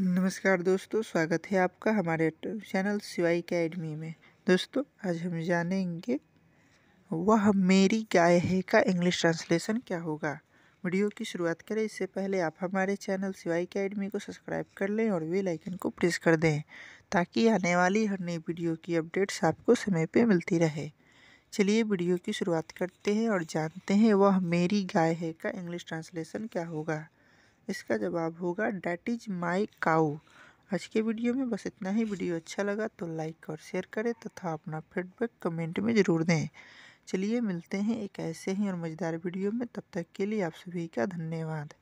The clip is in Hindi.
नमस्कार दोस्तों स्वागत है आपका हमारे चैनल सिवाई अकेडमी में दोस्तों आज हम जानेंगे वह मेरी गाय है का इंग्लिश ट्रांसलेशन क्या होगा वीडियो की शुरुआत करें इससे पहले आप हमारे चैनल सिवाई अकेडमी को सब्सक्राइब कर लें और वे लाइकन को प्रेस कर दें ताकि आने वाली हर नई वीडियो की अपडेट्स आपको समय पर मिलती रहे चलिए वीडियो की शुरुआत करते हैं और जानते हैं वह मेरी गाय है का इंग्लिश ट्रांसलेशन क्या होगा इसका जवाब होगा डैट इज़ माई काउ आज के वीडियो में बस इतना ही वीडियो अच्छा लगा तो लाइक और शेयर करें तथा अपना फीडबैक कमेंट में ज़रूर दें चलिए मिलते हैं एक ऐसे ही और मज़ेदार वीडियो में तब तक के लिए आप सभी का धन्यवाद